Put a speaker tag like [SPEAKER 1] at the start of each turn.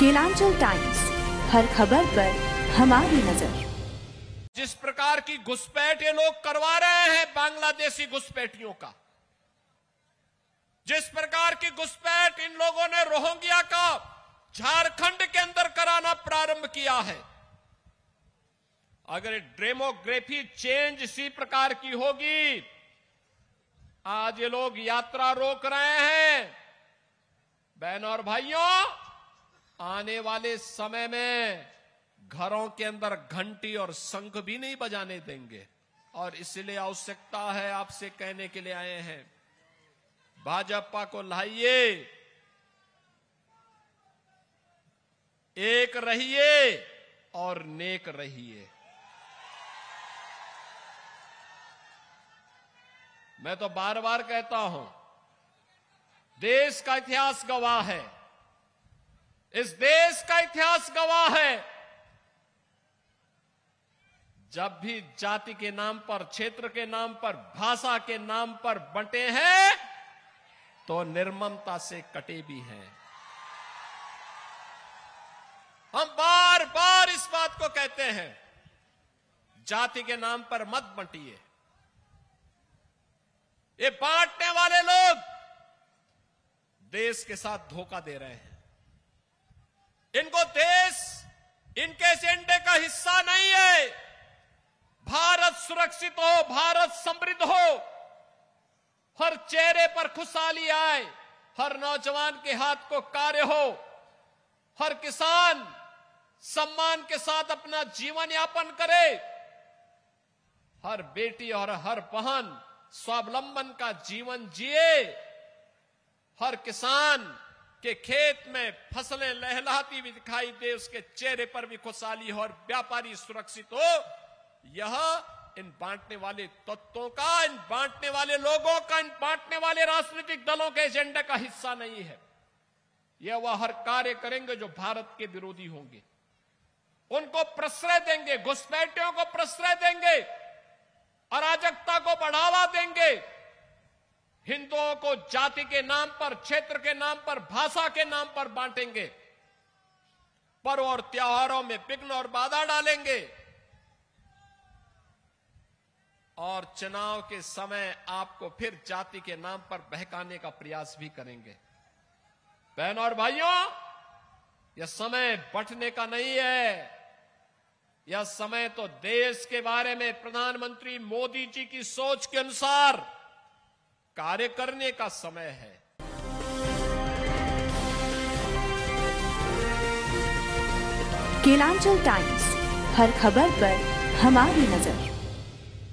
[SPEAKER 1] Kelanchal times हर खबर पर हमारी नजर जिस प्रकार की घुसपैठ ये लोग करवा रहे हैं बांग्लादेशी घुसपैठियों का जिस प्रकार की घुसपैठ इन लोगों ने रोहिंग्या का झारखंड के अंदर कराना प्रारंभ किया है अगर डेमोग्राफी चेंज इसी प्रकार की होगी आज ये लोग यात्रा रोक रहे हैं बहनों और भाइयों आने वाले समय में घरों के अंदर घंटी और शंख भी नहीं बजाने देंगे और इसलिए आवश्यकता है आपसे कहने के लिए आए हैं भाजपा को लाइए एक रहिए और नेक रहिए मैं तो बार बार कहता हूं देश का इतिहास गवाह है इस देश का इतिहास गवाह है जब भी जाति के नाम पर क्षेत्र के नाम पर भाषा के नाम पर बंटे हैं तो निर्ममता से कटे भी हैं हम बार बार इस बात को कहते हैं जाति के नाम पर मत बंटिए ये बांटने वाले लोग देश के साथ धोखा दे रहे हैं इनको देश इनके एजेंडे का हिस्सा नहीं है भारत सुरक्षित हो भारत समृद्ध हो हर चेहरे पर खुशहाली आए हर नौजवान के हाथ को कार्य हो हर किसान सम्मान के साथ अपना जीवन यापन करे हर बेटी और हर बहन स्वावलंबन का जीवन जिए हर किसान कि खेत में फसलें लहलाती हुई दिखाई दे उसके चेहरे पर भी खुशहाली हो और व्यापारी सुरक्षित हो यह इन बांटने वाले तत्वों का इन बांटने वाले लोगों का इन बांटने वाले राजनीतिक दलों के एजेंडा का हिस्सा नहीं है यह वह हर कार्य करेंगे जो भारत के विरोधी होंगे उनको प्रश्रय देंगे घुसपैठियों को प्रश्रय देंगे अराजकता को बढ़ावा देंगे हिंदुओं को जाति के नाम पर क्षेत्र के नाम पर भाषा के नाम पर बांटेंगे पर्व और त्योहारों में विघ्न और बाधा डालेंगे और चुनाव के समय आपको फिर जाति के नाम पर बहकाने का प्रयास भी करेंगे बहन और भाइयों यह समय बटने का नहीं है यह समय तो देश के बारे में प्रधानमंत्री मोदी जी की सोच के अनुसार कार्य करने का समय है केलांचल टाइम्स हर खबर पर हमारी नजर